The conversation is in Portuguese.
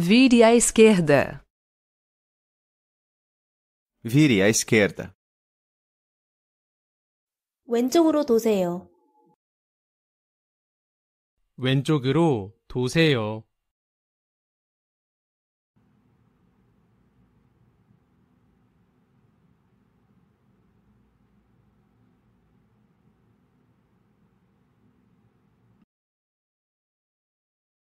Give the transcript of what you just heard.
Vire à esquerda. Vire à esquerda. 왼쪽으로 도세요. 왼쪽으로 도세요.